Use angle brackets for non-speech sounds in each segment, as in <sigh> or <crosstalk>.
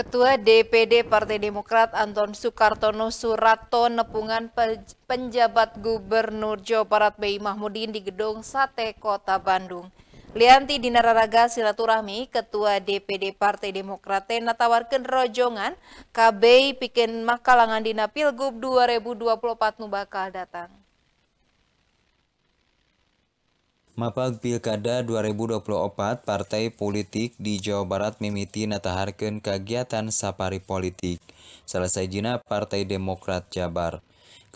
Ketua DPD Partai Demokrat Anton Soekartono Surato nepungan penjabat Gubernur Jawa Barat B.I. Mahmudin di Gedung Sate Kota Bandung. Lianti Dinararaga Silaturahmi, Ketua DPD Partai Demokrat natawarkan rojongan KB Pikin makalangan dina Pilgub 2024 Nubakal datang. Mapag Pilkada 2024 partai politik di Jawa Barat mimiti nataharkan kegiatan safari politik. Selesai jina Partai Demokrat Jabar.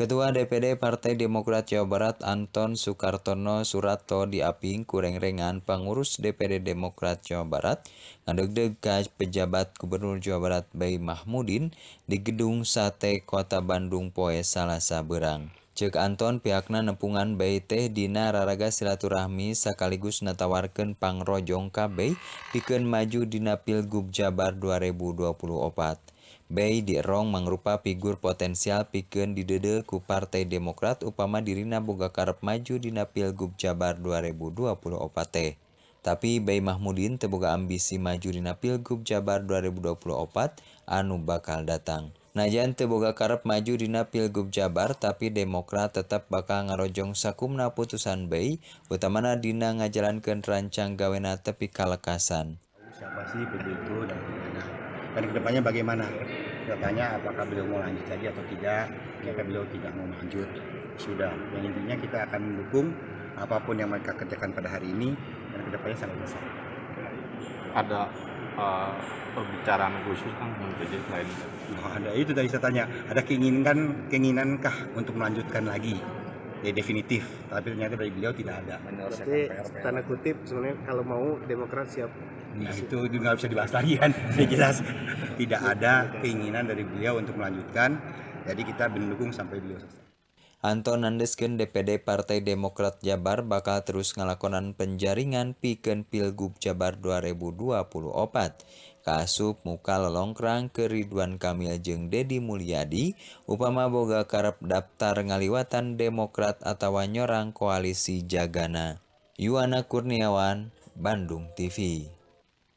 Ketua DPD Partai Demokrat Jawa Barat Anton Sukartono Surato diaping kureng-rengan pengurus DPD Demokrat Jawa Barat ngadeg pejabat Gubernur Jawa Barat Bay Mahmudin di Gedung Sate Kota Bandung Poe Salasa Berang. Cek Anton pihakna nepungan bayi teh dina raraga silaturahmi sekaligus natawarkan pangrojong KB piken maju dina Pilgub Jabar 2024. Bayi dirong mangrupa figur potensial piken didede ku Partai Demokrat upama dirina boga karep maju dina Pilgub Jabar 2024 teh. Tapi Bei Mahmudin teboga ambisi maju dina Pilgub Jabar 2024 anu bakal datang. Najan teboga karep maju dina Pilgub Jabar tapi Demokrat tetap bakal ngarojong sakumna putusan Bei, utamana dina ngajalankan rancang gawena tepi kalekasan. Siapa sih begitu dan bagaimana? Dan kedepannya bagaimana? Kedepannya apakah beliau mau lanjut lagi atau tidak? Jika beliau tidak mau lanjut, sudah. Yang intinya kita akan mendukung apapun yang mereka kerjakan pada hari ini dan kedepannya sangat besar. Ada pembicaraan khusus kan menjadi lain. oh, ada itu tadi saya tanya ada keinginan keinginankah untuk melanjutkan lagi ya definitif tapi ternyata dari beliau tidak ada berarti kan tanda kutip sebenarnya kalau mau demokrat siap nah, itu juga bisa dibahas lagi kan <laughs> ya, jelas tidak ada keinginan dari beliau untuk melanjutkan jadi kita mendukung sampai beliau selesai Anton Nandesken DPD Partai Demokrat Jabar bakal terus ngelakonan penjaringan piken Pilgub Jabar 2024. Kasup muka lelongkrang ke Ridwan Kamil jeng Dedi Mulyadi, upama boga karep daftar ngaliwatan Demokrat atau nyorang koalisi Jagana. Yuana Kurniawan, Bandung TV.